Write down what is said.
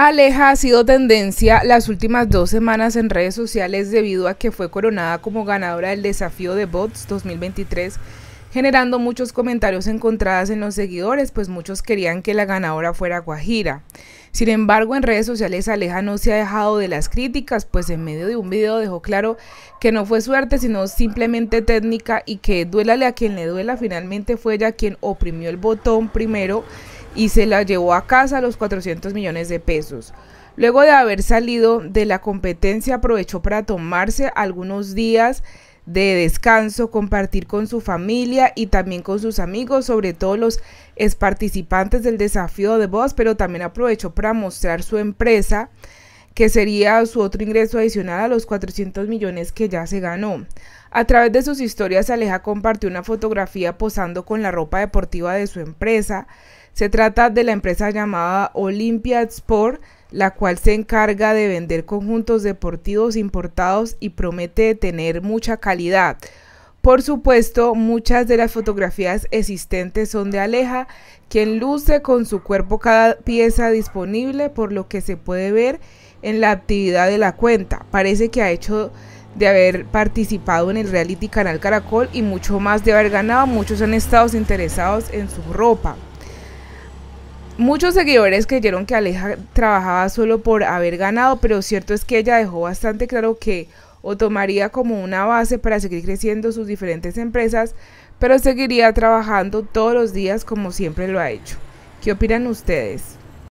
Aleja ha sido tendencia las últimas dos semanas en redes sociales debido a que fue coronada como ganadora del desafío de Bots 2023, generando muchos comentarios encontrados en los seguidores, pues muchos querían que la ganadora fuera Guajira. Sin embargo, en redes sociales Aleja no se ha dejado de las críticas, pues en medio de un video dejó claro que no fue suerte, sino simplemente técnica y que duélale a quien le duela, finalmente fue ella quien oprimió el botón primero y se la llevó a casa los 400 millones de pesos. Luego de haber salido de la competencia aprovechó para tomarse algunos días de descanso, compartir con su familia y también con sus amigos, sobre todo los ex participantes del desafío de voz, pero también aprovechó para mostrar su empresa, que sería su otro ingreso adicional a los 400 millones que ya se ganó. A través de sus historias, Aleja compartió una fotografía posando con la ropa deportiva de su empresa, se trata de la empresa llamada Olympia Sport, la cual se encarga de vender conjuntos deportivos importados y promete tener mucha calidad. Por supuesto, muchas de las fotografías existentes son de Aleja, quien luce con su cuerpo cada pieza disponible, por lo que se puede ver en la actividad de la cuenta. Parece que ha hecho de haber participado en el reality canal Caracol y mucho más de haber ganado. Muchos han estado interesados en su ropa. Muchos seguidores creyeron que Aleja trabajaba solo por haber ganado, pero cierto es que ella dejó bastante claro que o tomaría como una base para seguir creciendo sus diferentes empresas, pero seguiría trabajando todos los días como siempre lo ha hecho. ¿Qué opinan ustedes?